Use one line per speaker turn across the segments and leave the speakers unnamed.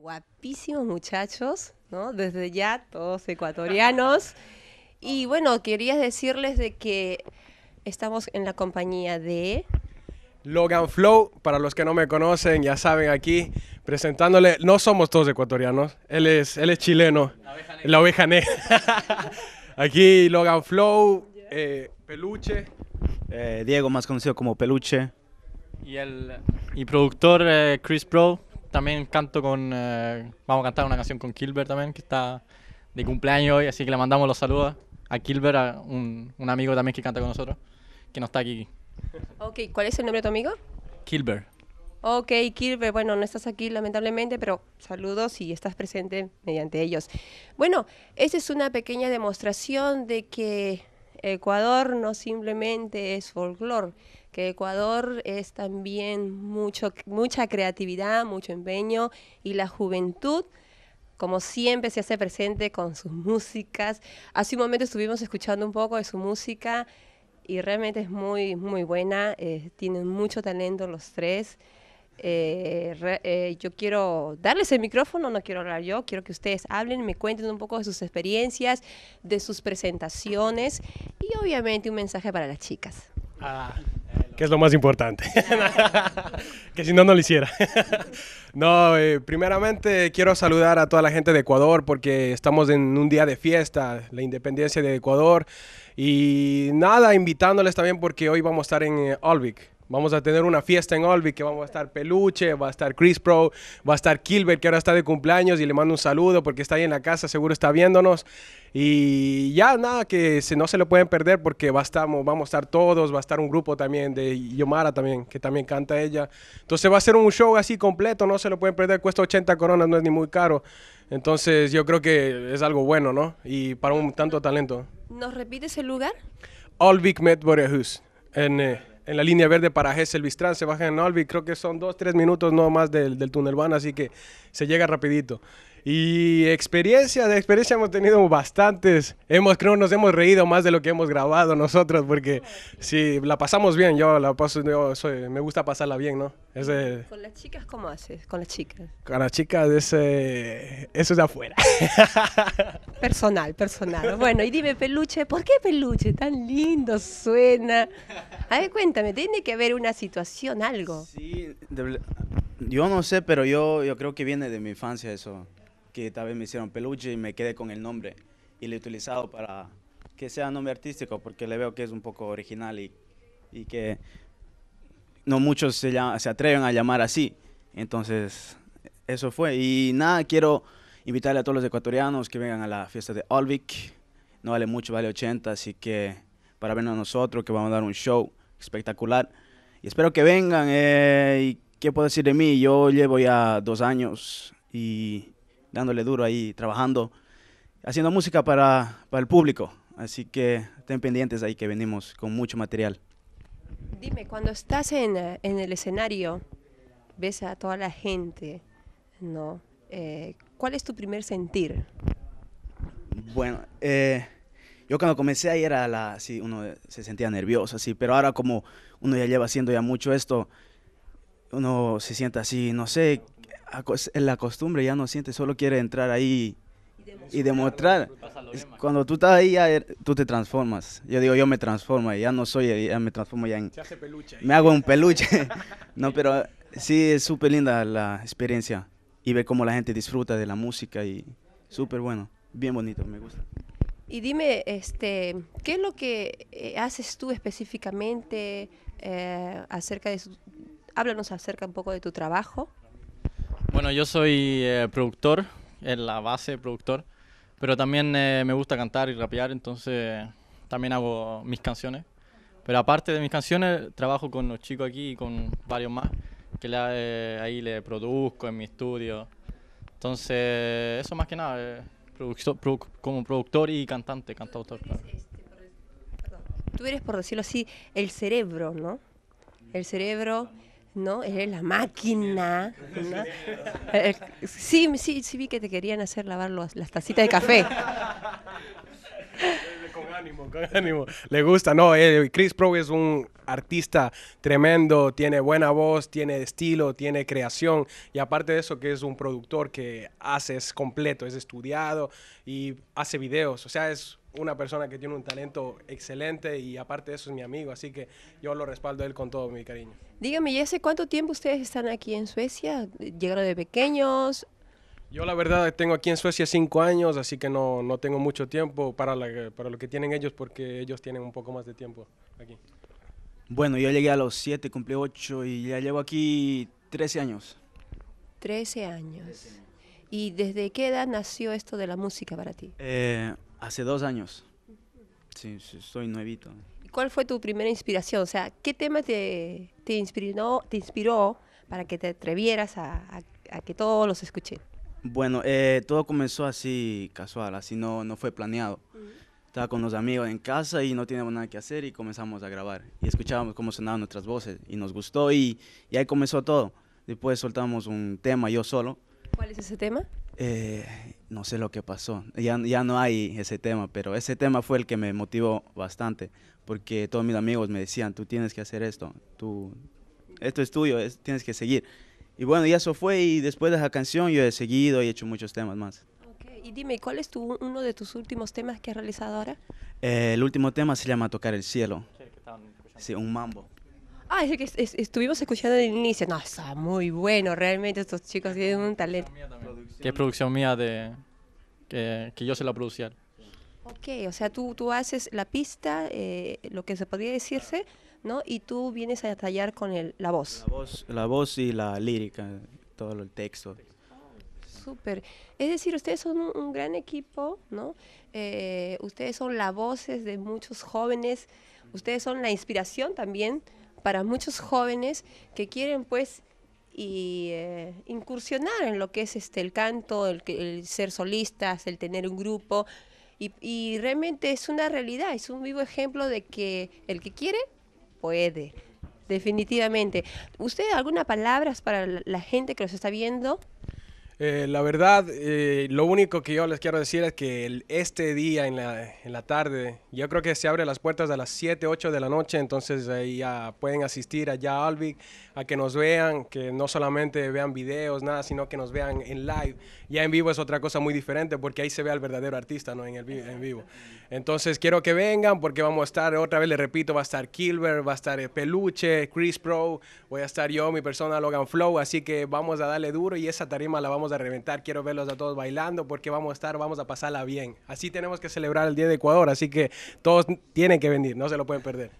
Guapísimos muchachos, ¿no? Desde ya, todos ecuatorianos. Y bueno, quería decirles de que estamos en la compañía de...
Logan Flow, para los que no me conocen, ya saben aquí, presentándole, no somos todos ecuatorianos, él es, él es chileno, la oveja negra. aquí Logan Flow, eh, Peluche. Eh, Diego, más conocido como Peluche. Y el
productor eh, Chris Pro también canto con. Eh, vamos a cantar una canción con Kilber también, que está de cumpleaños hoy, así que le mandamos los saludos a Kilber, un, un, amigo también que canta con nosotros, que no está aquí.
Ok, ¿cuál es el nombre de tu amigo? Kilber. Ok, Kilber, bueno, no estás aquí lamentablemente, pero saludos y estás presente mediante ellos. Bueno, esa es una pequeña demostración de que Ecuador no simplemente es folclore, que Ecuador es también mucho, mucha creatividad, mucho empeño y la juventud como siempre se hace presente con sus músicas. Hace un momento estuvimos escuchando un poco de su música y realmente es muy, muy buena. Eh, tienen mucho talento los tres. Eh, eh, yo quiero darles el micrófono, no quiero hablar yo, quiero que ustedes hablen, me cuenten un poco de sus experiencias, de sus presentaciones y obviamente un mensaje para las chicas. Ah,
que es lo más importante. que si no, no lo hiciera. no, eh, primeramente quiero saludar a toda la gente de Ecuador porque estamos en un día de fiesta, la independencia de Ecuador. Y nada, invitándoles también porque hoy vamos a estar en Olvic eh, Vamos a tener una fiesta en Olby que vamos a estar Peluche, va a estar Chris Pro, va a estar Kilbert que ahora está de cumpleaños y le mando un saludo porque está ahí en la casa, seguro está viéndonos. Y ya nada, que no se lo pueden perder porque va a estar, vamos a estar todos, va a estar un grupo también de Yomara también, que también canta ella. Entonces va a ser un show así completo, no se lo pueden perder, cuesta 80 coronas, no es ni muy caro. Entonces yo creo que es algo bueno, ¿no? Y para un tanto talento.
¿Nos repites el lugar?
Olvik Medborehus. En... Eh, en la línea verde para Gessel Bistrán, se baja en Albi, creo que son dos, tres minutos no más del, del túnel van, así que se llega rapidito. Y experiencia, de experiencia hemos tenido bastantes. Hemos, creo nos hemos reído más de lo que hemos grabado nosotros, porque si la pasamos bien, yo la me gusta pasarla bien, ¿no?
¿Con las chicas cómo haces? Con las chicas.
Con las chicas, es, eh, eso es de afuera.
Personal, personal. Bueno, y dime, peluche, ¿por qué peluche? Tan lindo suena. A ver, cuéntame, tiene que haber una situación, algo. Sí,
yo no sé, pero yo, yo creo que viene de mi infancia eso. Y tal vez me hicieron peluche y me quedé con el nombre y lo he utilizado para que sea nombre artístico porque le veo que es un poco original y, y que no muchos se, se atreven a llamar así. Entonces, eso fue. Y nada, quiero invitarle a todos los ecuatorianos que vengan a la fiesta de Olvik. No vale mucho, vale 80, así que para vernos nosotros, que vamos a dar un show espectacular. Y espero que vengan. Eh, ¿Y qué puedo decir de mí? Yo llevo ya dos años y dándole duro ahí, trabajando, haciendo música para, el público. Así que estén pendientes ahí que venimos con mucho material.
Dime, cuando estás en, el escenario, ves a toda la gente, ¿no? Eh, ¿Cuál es tu primer sentir?
Bueno, eh, yo cuando comencé ahí era la, sí, uno se sentía nervioso, así, pero ahora como uno ya lleva haciendo ya mucho esto, uno se siente así, no sé, la costumbre ya no siente, solo quiere entrar ahí y demostrar. Pues, cuando tú estás ahí, er, tú te transformas. Yo digo, yo me transformo, ya no soy, ya me transformo ya en... Me hago un peluche. no, pero sí, es súper linda la experiencia y ve cómo la gente disfruta de la música y súper bueno, bien bonito, me gusta.
Y dime, este, ¿qué es lo que eh, haces tú específicamente eh, acerca de... háblanos acerca un poco de tu trabajo.
Bueno, yo soy eh, productor, en la base productor, pero también eh, me gusta cantar y rapear, entonces también hago mis canciones. Pero aparte de mis canciones, trabajo con los chicos aquí y con varios más, que eh, ahí le produzco en mi estudio. Entonces, eso
más que nada,
como productor y cantante, cantautor. Este,
tú eres, por decirlo así, el cerebro, ¿no? El cerebro ¿no? Eres la máquina. Eh, eh, sí, sí, sí vi que te querían hacer lavar las tacitas de café.
ánimo, con ánimo. Le gusta, no, eh, Chris Pro es un artista tremendo, tiene buena voz, tiene estilo, tiene creación y aparte de eso que es un productor que hace, es completo, es estudiado y hace videos, o sea, es una persona que tiene un talento excelente y aparte de eso es mi amigo, así que yo lo respaldo él con todo mi cariño.
Dígame, ¿y hace cuánto tiempo ustedes están aquí en Suecia? ¿Llegaron de pequeños?
Yo la verdad tengo aquí en Suecia cinco años, así que no, tengo mucho tiempo para, para lo que tienen ellos, porque ellos tienen un poco más de tiempo aquí.
Bueno, yo llegué a los siete, cumplí ocho y ya llevo aquí trece años.
Trece años. ¿Y desde qué edad nació esto de la música para ti?
Eh, hace dos años.
Sí, soy nuevito. cuál fue tu primera inspiración? O sea, ¿qué tema te, te, inspiró, te inspiró para que te atrevieras a, a que todos los escuchen?
Bueno, eh, todo comenzó así casual, así no, no fue planeado. Estaba con los amigos en casa y no teníamos nada que hacer y comenzamos a grabar. Y escuchábamos cómo sonaban nuestras voces y nos gustó y, ahí comenzó todo. Después soltamos un tema yo solo.
¿Cuál es ese tema?
Eh, no sé lo que pasó. Ya, ya no hay ese tema, pero ese tema fue el que me motivó bastante porque todos mis amigos me decían, tú tienes que hacer esto, tú, esto es tuyo, tienes que seguir. Y bueno, y eso fue. Y después de esa canción yo he seguido y he hecho muchos temas más.
Okay. Y dime, ¿cuál es uno de tus últimos temas que has realizado ahora?
Eh, el último tema se llama Tocar el Cielo. Sí, un mambo.
Ah, es el que estuvimos escuchando al inicio. No, está muy bueno, realmente estos chicos tienen un talento.
Que es producción mía de... Que, que yo se la producía.
Ok, o sea, tú, tú haces la pista, eh, lo que se podría decirse... ¿no? Y tú vienes a tallar con la voz.
La voz, y la lírica, todo el texto.
Súper. Es decir, ustedes son un, gran equipo, ¿no? Eh, ustedes son las voces de muchos jóvenes, ustedes son la inspiración también para muchos jóvenes que quieren pues eh, incursionar en lo que es este el canto, el, ser solistas, el tener un grupo. y, realmente es una realidad, es un vivo ejemplo de que el que quiere puede. Definitivamente. ¿Usted alguna palabras para la gente que los está viendo?
Eh, la verdad, eh, lo único que yo les quiero decir es que este día en la, en tarde, yo creo que se abre las puertas a las 7, 8 de la noche, entonces ahí ya pueden asistir allá a Alvic, a que nos vean, que no solamente vean videos, nada, sino que nos vean en live. Ya en vivo es otra cosa muy diferente porque ahí se ve al verdadero artista, ¿no? En, el, en vivo. Entonces quiero que vengan porque vamos a estar, otra vez les repito, va a estar Kilber, va a estar eh, Peluche, Chris Pro, voy a estar yo, mi persona Logan Flow, así que vamos a darle duro y esa tarima la vamos a reventar, quiero verlos a todos bailando porque vamos a estar, vamos a pasarla bien. Así tenemos que celebrar el Día de Ecuador, así que
todos tienen que venir, no se lo pueden perder.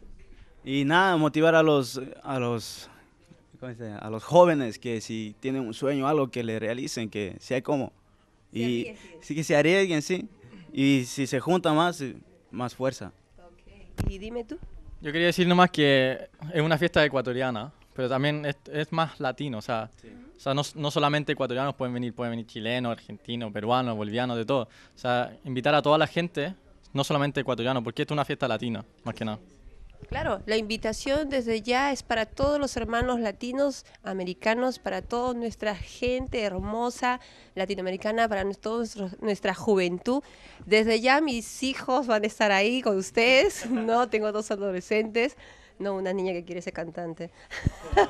Y nada, motivar a los, a los, a los jóvenes que si tienen un sueño, algo que le realicen, que sea como. Y sí, que se arriesguen, sí. Y si se junta más, más fuerza.
Y dime tú.
Yo quería decir nomás que es una fiesta ecuatoriana, pero también es, más latino, o sea, o sea, no, solamente ecuatorianos pueden venir, pueden venir chilenos, argentinos, peruanos, bolivianos, de todo. O sea, invitar a toda la gente, no solamente ecuatorianos, porque esto es una fiesta latina, más que nada.
Claro, la invitación desde ya es para todos los hermanos latinos, americanos, para toda nuestra gente hermosa latinoamericana, para toda nuestra juventud. Desde ya mis hijos van a estar ahí con ustedes, ¿no? Tengo dos adolescentes, no una niña que quiere ser cantante.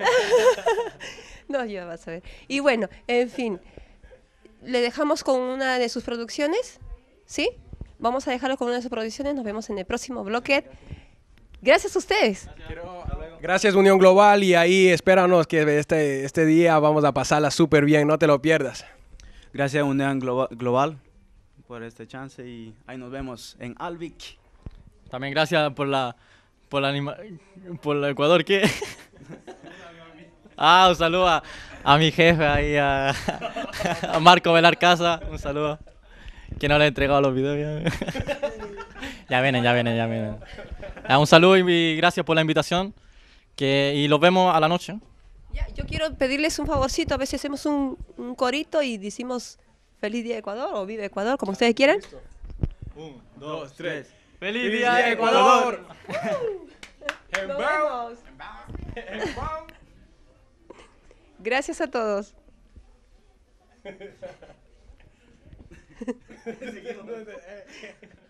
no, ya vas a ver. Y bueno, en fin, le dejamos con una de sus producciones, ¿sí? Vamos a dejarlo con una de sus producciones, nos vemos en el próximo bloque. Gracias a ustedes.
Gracias Unión Global y ahí espéranos que este, este día vamos a pasarla súper bien, no te lo pierdas. Gracias Unión Global
por este chance y ahí nos vemos en Alvic. También gracias por la por
por el Ecuador que Ah, un saludo a, mi jefe ahí, a, Marco Velar Casa. Un saludo. Que no le he entregado los videos. Ya, ya vienen, ya vienen, ya vienen. Ah, un saludo y gracias por la invitación. Que, y los vemos a la noche.
yo quiero pedirles un favorcito. A ver si hacemos un, corito y decimos Feliz Día de Ecuador o Vive Ecuador, como ustedes quieran.
Un, dos, tres. ¡Feliz, Día, de Ecuador!
Gracias a todos.